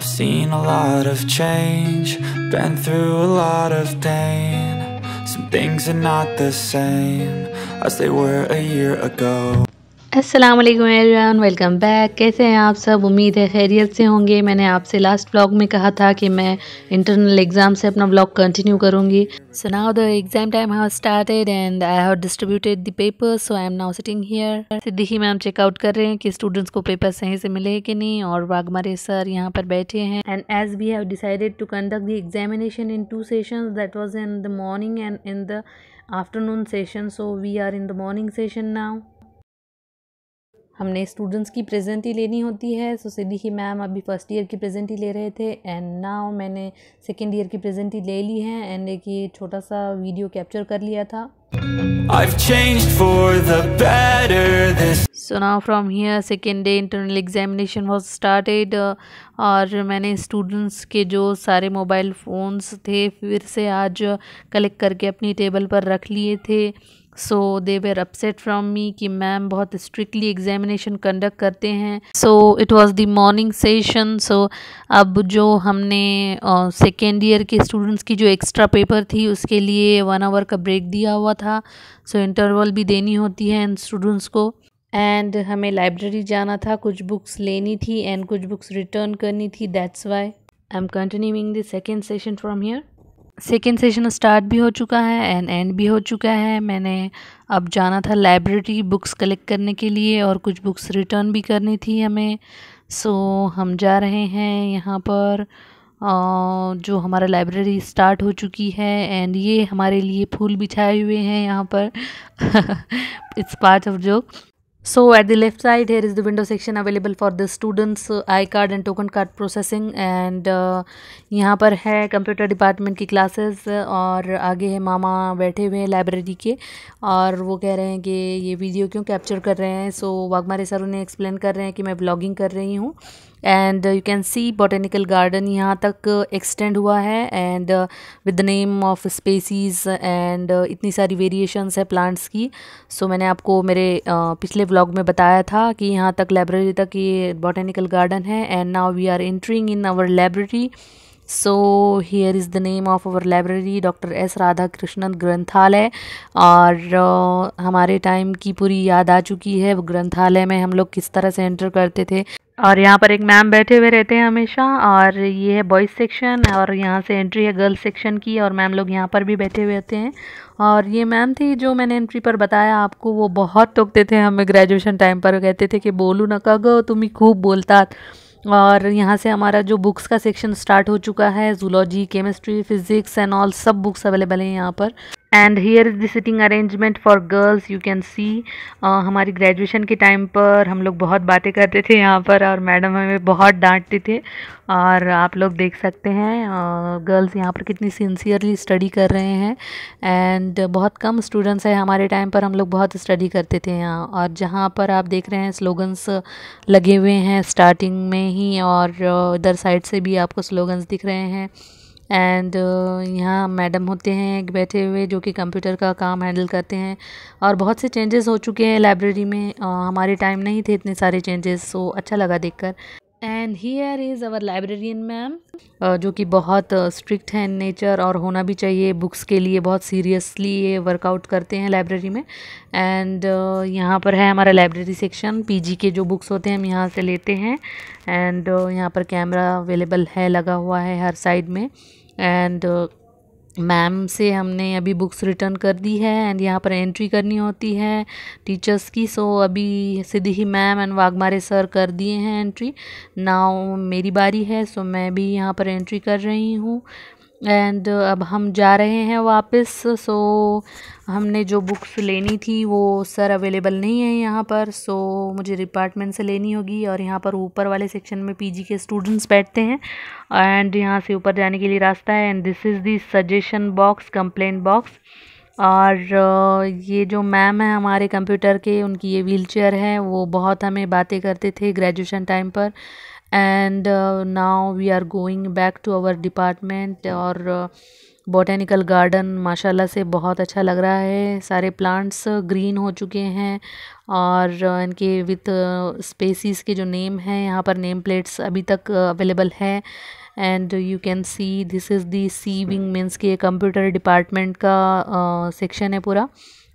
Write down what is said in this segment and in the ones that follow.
I've seen a lot of change, been through a lot of pain Some things are not the same as they were a year ago अस्सलाम वालेकुम everyone welcome back कैसे हैं आप सब उम्मीद है खैरियत से होंगे मैंने आपसे लास्ट ब्लॉग में कहा था कि मैं इंटरनल एग्ज़ाम से अपना ब्लॉग कंटिन्यू करूंगी so now the exam time have started and I have distributed the paper so I am now sitting here Siddhi ही मैम चेकआउट कर रहे हैं कि स्टूडेंट्स को पेपर सही से मिले कि नहीं और वाघमारे सर यहाँ पर बैठे हैं and as we have decided to conduct the examination in two session that was in the morning and in the afternoon session so we are in the morning session now हमने students की present ही लेनी होती है सो सिद्धि ही ma'am अभी first year की प्रेजेंट ही ले रहे थे एंड नाउ मैंने सेकेंड ईयर की प्रेजेंट ही ले ली है एंड एक ये छोटा सा वीडियो कैप्चर कर लिया था I've changed here second day internal examination was started और मैंने स्टूडेंट्स के जो सारे मोबाइल फ़ोन्स थे फिर से आज कलेक्ट करके अपनी टेबल पर रख लिए थे so they were upset from me कि मैम बहुत स्ट्रिक्टली एग्जामिनेशन कंडक्ट करते हैं so it was the morning session so अब जो हमने सेकेंड uh, ईयर के स्टूडेंट्स की जो एक्स्ट्रा पेपर थी उसके लिए वन आवर का ब्रेक दिया हुआ था सो so, इंटरवल भी देनी होती है इन स्टूडेंट्स को एंड हमें लाइब्रेरी जाना था कुछ बुक्स लेनी थी एंड कुछ बुक्स रिटर्न करनी थी that's why I am continuing the second session from here second session start भी हो चुका है एंड एंड भी हो चुका है मैंने अब जाना था लाइब्रेरी बुक्स कलेक्ट करने के लिए और कुछ बुक्स रिटर्न भी करनी थी हमें सो so, हम जा रहे हैं यहाँ पर जो हमारा लाइब्रेरी स्टार्ट हो चुकी है एंड ये हमारे लिए फूल बिछाए हुए हैं यहाँ पर it's part of joke So at the left side here is the window section available for the students uh, I card and token card processing and uh, यहाँ पर है कंप्यूटर डिपार्टमेंट की क्लासेस uh, और आगे है मामा बैठे हुए हैं लाइब्रेरी के और वो कह रहे हैं कि ये वीडियो क्यों कैप्चर कर रहे हैं सो वाघमारे सर उन्हें एक्सप्लेन कर रहे हैं कि मैं ब्लॉगिंग कर रही हूँ and you can see botanical garden यहाँ तक एक्सटेंड uh, हुआ है and with the name of species and इतनी सारी वेरिएशंस है प्लांट्स की सो so, मैंने आपको मेरे uh, पिछले व्लॉग में बताया था कि यहाँ तक लाइब्रेरी तक ये बॉटेनिकल गार्डन है and now we are entering in our library so here is the name of our library doctor S Radhakrishnan ग्रंथालय और uh, हमारे टाइम की पूरी याद आ चुकी है ग्रंथालय में हम लोग किस तरह से एंटर करते थे और यहाँ पर एक मैम बैठे हुए रहते हैं हमेशा और ये है बॉयज़ सेक्शन और यहाँ से एंट्री है गर्ल्स सेक्शन की और मैम लोग यहाँ पर भी बैठे हुए होते हैं और ये मैम थी जो मैंने एंट्री पर बताया आपको वो बहुत टोकते थे हमें ग्रेजुएशन टाइम पर कहते थे कि बोलू ना कग तुम ही खूब बोलता और यहाँ से हमारा जो बुक्स का सेक्शन स्टार्ट हो चुका है zoology chemistry physics and all सब बुक्स अवेलेबल हैं यहाँ पर and here is the sitting arrangement for girls you can see हमारी ग्रेजुएशन के टाइम पर हम लोग बहुत बातें करते थे यहाँ पर और मैडम हमें बहुत डांटते थे और आप लोग देख सकते हैं गर्ल्स uh, यहाँ पर कितनी सिंसियरली स्टडी कर रहे हैं एंड बहुत कम स्टूडेंट्स हैं हमारे टाइम पर हम लोग बहुत स्टडी करते थे यहाँ और जहाँ पर आप देख रहे हैं स्लोगन्स लगे हुए हैं स्टार्टिंग में ही और uh, इधर साइड से भी आपको स्लोगन्स दिख रहे हैं एंड uh, यहाँ मैडम होते हैं एक बैठे हुए जो कि कंप्यूटर का काम हैंडल करते हैं और बहुत से चेंजेस हो चुके हैं लाइब्रेरी में हमारे टाइम नहीं थे इतने सारे चेंजेस सो अच्छा लगा देखकर and here is our librarian ma'am जो कि बहुत स्ट्रिक्ट है नेचर और होना भी चाहिए बुक्स के लिए बहुत सीरियसली ये वर्कआउट करते हैं लाइब्रेरी में एंड uh, यहाँ पर है हमारा लाइब्रेरी सेक्शन पीजी के जो बुक्स होते हैं हम यहाँ से लेते हैं एंड uh, यहाँ पर कैमरा अवेलेबल है लगा हुआ है हर साइड में एंड मैम uh, से हमने अभी बुक्स रिटर्न कर दी है एंड यहाँ पर एंट्री करनी होती है टीचर्स की सो so अभी सीधी ही मैम एंड वाघमारे सर कर दिए हैं एंट्री नाउ मेरी बारी है सो so मैं भी यहाँ पर एंट्री कर रही हूँ एंड uh, अब हम जा रहे हैं वापस सो हमने जो बुक्स लेनी थी वो सर अवेलेबल नहीं है यहाँ पर सो मुझे डिपार्टमेंट से लेनी होगी और यहाँ पर ऊपर वाले सेक्शन में पीजी के स्टूडेंट्स बैठते हैं एंड यहाँ से ऊपर जाने के लिए रास्ता है and this is the suggestion box complaint box और uh, ये जो मैम है हमारे कंप्यूटर के उनकी ये व्हील चेयर है वो बहुत हमें बातें करते थे ग्रेजुएशन टाइम पर and now we are going back to our department और बॉटेनिकल गार्डन माशाल्लाह से बहुत अच्छा लग रहा है सारे प्लांट्स ग्रीन uh, हो चुके हैं और uh, इनके विथ स्पेसिस uh, के जो नेम हैं यहाँ पर नेम प्लेट्स अभी तक अवेलेबल है and you can see this is the C wing means के कंप्यूटर डिपार्टमेंट का सेक्शन है पूरा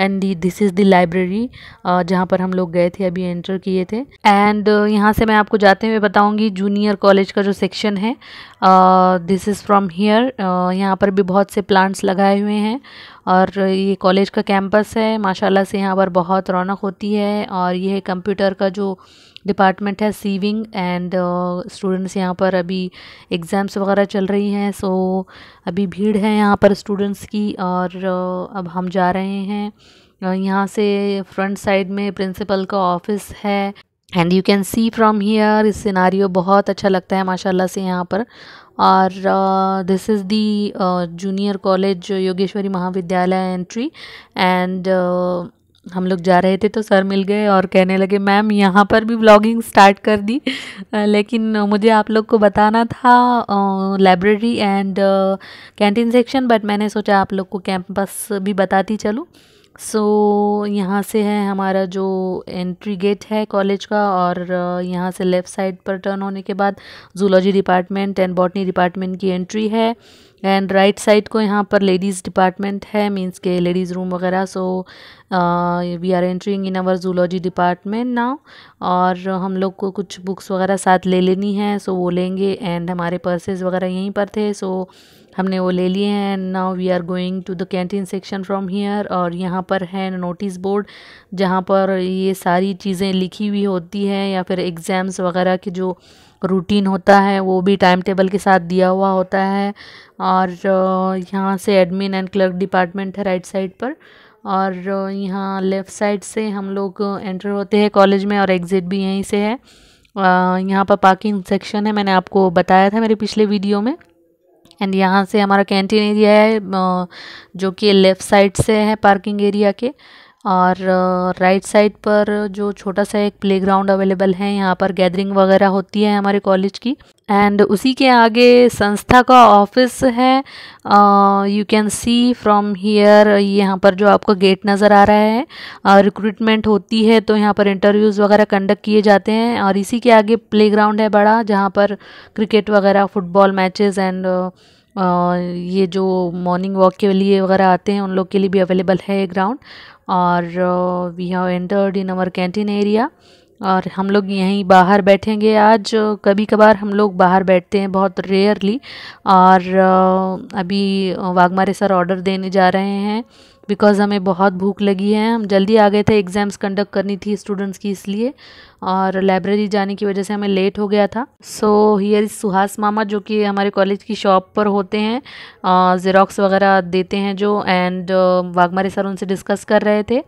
and this is the library जहाँ पर हम लोग गए थे अभी एंटर किए थे एंड uh, यहाँ से मैं आपको जाते हुए बताऊँगी जूनियर कॉलेज का जो सेक्शन है दिस इज़ फ्रॉम हियर यहाँ पर भी बहुत से प्लांट्स लगाए हुए हैं और ये कॉलेज का कैंपस है माशाल्लाह से यहाँ पर बहुत रौनक होती है और ये कंप्यूटर का जो डिपार्टमेंट है सीविंग एंड स्टूडेंट्स यहाँ पर अभी एग्ज़ाम्स वगैरह चल रही हैं सो अभी भीड़ है यहाँ पर स्टूडेंट्स की और uh, अब हम जा रहे हैं यहाँ से फ्रंट साइड में प्रिंसिपल का ऑफिस है and you can see from here इस सिनारी बहुत अच्छा लगता है माशाल्लाह से यहाँ पर और this is the junior college Yogeshwari Mahavidyalaya entry and हम लोग जा रहे थे तो सर मिल गए और कहने लगे मैम यहाँ पर भी ब्लॉगिंग स्टार्ट कर दी लेकिन मुझे आप लोग को बताना था library and canteen section but मैंने सोचा आप लोग को कैंपस भी बताती चलूँ सो so, यहाँ से है हमारा जो एंट्री गेट है कॉलेज का और uh, यहाँ से लेफ़्ट साइड पर टर्न होने के बाद zoology department and botany department की एंट्री है एंड राइट साइड को यहाँ पर लेडीज़ डिपार्टमेंट है मींस के लेडीज़ रूम वगैरह so we are entering in our zoology department now और हम लोग को कुछ बुक्स वगैरह साथ ले लेनी है सो so वो लेंगे एंड हमारे पर्सेज वगैरह यहीं पर थे सो so, हमने वो ले लिए हैं and now we are going to the canteen section from here और यहाँ पर है नोटिस बोर्ड जहाँ पर ये सारी चीज़ें लिखी हुई होती हैं या फिर एग्ज़ाम्स वगैरह के जो रूटीन होता है वो भी टाइम टेबल के साथ दिया हुआ होता है और यहाँ से एडमिन एंड क्लर्क डिपार्टमेंट है राइट साइड पर और यहाँ लेफ़्ट साइड से हम लोग एंटर होते हैं कॉलेज में और एग्ज़िट भी यहीं से है यहाँ पर पार्किंग सेक्शन है मैंने आपको बताया था मेरे पिछले वीडियो में एंड यहाँ से हमारा कैंटीन एरिया है जो कि लेफ़्ट साइड से है पार्किंग एरिया के और राइट साइड पर जो छोटा सा एक प्लेग्राउंड अवेलेबल है यहाँ पर गैदरिंग वगैरह होती है हमारे कॉलेज की एंड उसी के आगे संस्था का ऑफिस है you can see from here यहाँ पर जो आपको गेट नज़र आ रहा है रिक्रूटमेंट uh, होती है तो यहाँ पर इंटरव्यूज़ वगैरह कंडक्ट किए जाते हैं और इसी के आगे प्लेग्राउंड है बड़ा जहाँ पर क्रिकेट वगैरह फुटबॉल मैचेस एंड ये जो मॉर्निंग वॉक के लिए वगैरह आते हैं उन लोग के लिए भी अवेलेबल है ये ग्राउंड और we have entered in our canteen area और हम लोग यहीं बाहर बैठेंगे आज कभी कभार हम लोग बाहर बैठते हैं बहुत रेयरली और uh, अभी uh, वाघमारे सर ऑर्डर देने जा रहे हैं बिकॉज़ हमें बहुत भूख लगी है हम जल्दी आ गए थे एग्ज़ाम्स कंडक्ट करनी थी स्टूडेंट्स की इसलिए और लाइब्रेरी जाने की वजह से हमें लेट हो गया था सो हियर इज़ सुहास मामा जो कि हमारे कॉलेज की शॉप पर होते हैं जेरोक्स वगैरह देते हैं जो एंड वागमारे सर उनसे डिस्कस कर रहे थे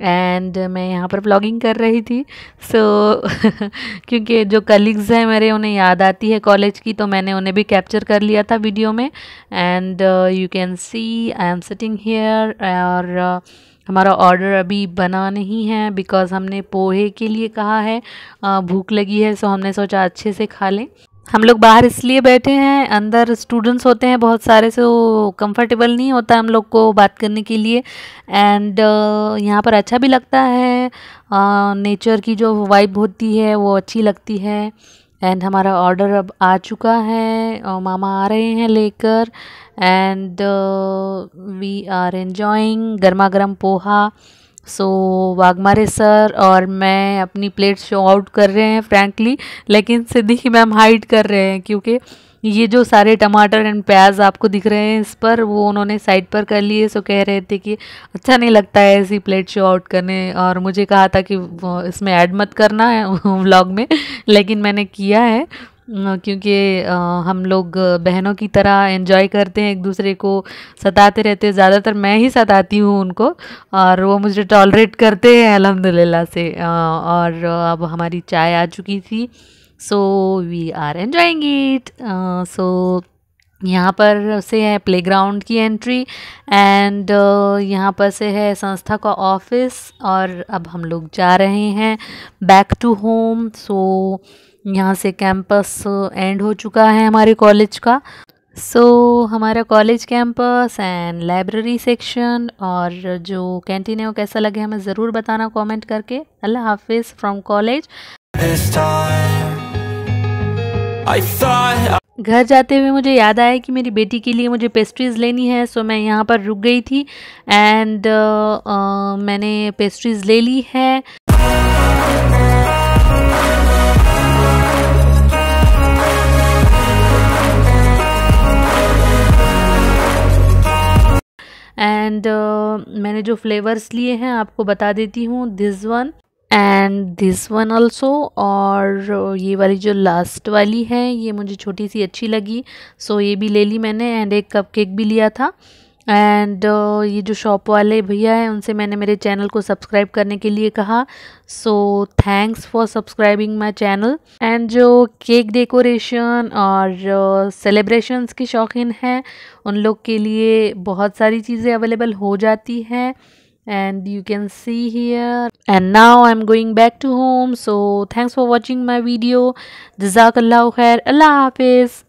एंड मैं यहाँ पर ब्लॉगिंग कर रही थी सो so, क्योंकि जो कलीग्स हैं मेरे उन्हें याद आती है कॉलेज की तो मैंने उन्हें भी कैप्चर कर लिया था वीडियो में and you can see I am sitting here और uh, हमारा ऑर्डर अभी बना नहीं है बिकॉज़ हमने पोहे के लिए कहा है uh, भूख लगी है सो हमने सोचा अच्छे से खा लें हम लोग बाहर इसलिए बैठे हैं अंदर स्टूडेंट्स होते हैं बहुत सारे से वो कंफर्टेबल नहीं होता हम लोग को बात करने के लिए एंड uh, यहाँ पर अच्छा भी लगता है नेचर uh, की जो वाइब होती है वो अच्छी लगती है एंड हमारा ऑर्डर अब आ चुका है और मामा आ रहे हैं लेकर एंड वी आर एन्जॉइंग गर्मा गर्म poha so so, Waghmare sir और मैं अपनी प्लेट शो आउट कर रहे हैं फ्रैंकली लेकिन सिद्दीकी मैम हाइड कर रहे हैं क्योंकि ये जो सारे टमाटर एंड प्याज आपको दिख रहे हैं इस पर वो उन्होंने साइड पर कर लिए सो कह रहे थे कि अच्छा नहीं लगता है ऐसी प्लेट शो आउट करने और मुझे कहा था कि इसमें ऐड मत करना है व्लॉग में लेकिन मैंने किया है क्योंकि हम लोग बहनों की तरह एंजॉय करते हैं एक दूसरे को सताते रहते हैं ज़्यादातर मैं ही सताती हूँ उनको और वो मुझे टॉलरेट करते हैं अलहमदिल्ला से और अब हमारी चाय आ चुकी थी so we are enjoying it so यहाँ पर से है प्लेग्राउंड की एंट्री एंड यहाँ पर से है संस्था का ऑफिस और अब हम लोग जा रहे हैं बैक टू होम सो यहाँ से कैंपस एंड हो चुका है हमारे कॉलेज का सो so, हमारा college campus and library section और जो कैंटीन है वो कैसा लगे हमें ज़रूर बताना कमेंट करके अल्लाह हाफिज़ फ्रॉम कॉलेज घर जाते हुए मुझे याद आया कि मेरी बेटी के लिए मुझे पेस्ट्रीज़ लेनी है सो मैं यहाँ पर रुक गई थी एंड uh, uh, मैंने पेस्ट्रीज़ ले ली है एंड uh, मैंने जो फ्लेवर्स लिए हैं आपको बता देती हूँ this one and this one also और uh, ये वाली जो लास्ट वाली है ये मुझे छोटी सी अच्छी लगी सो ये भी ले ली मैंने एंड एक कप केक भी लिया था एंड uh, ये जो शॉप वाले भैया हैं उनसे मैंने मेरे चैनल को सब्सक्राइब करने के लिए कहा so thanks for subscribing my channel and जो केक डेकोरेशन और सेलिब्रेशन uh, के शौकीन हैं उन लोग के लिए बहुत सारी चीज़ें अवेलेबल हो जाती हैं and you can see here and now I am going back to home so thanks for watching my video जजाक अल्लाह खैर अल्लाह हाफिज़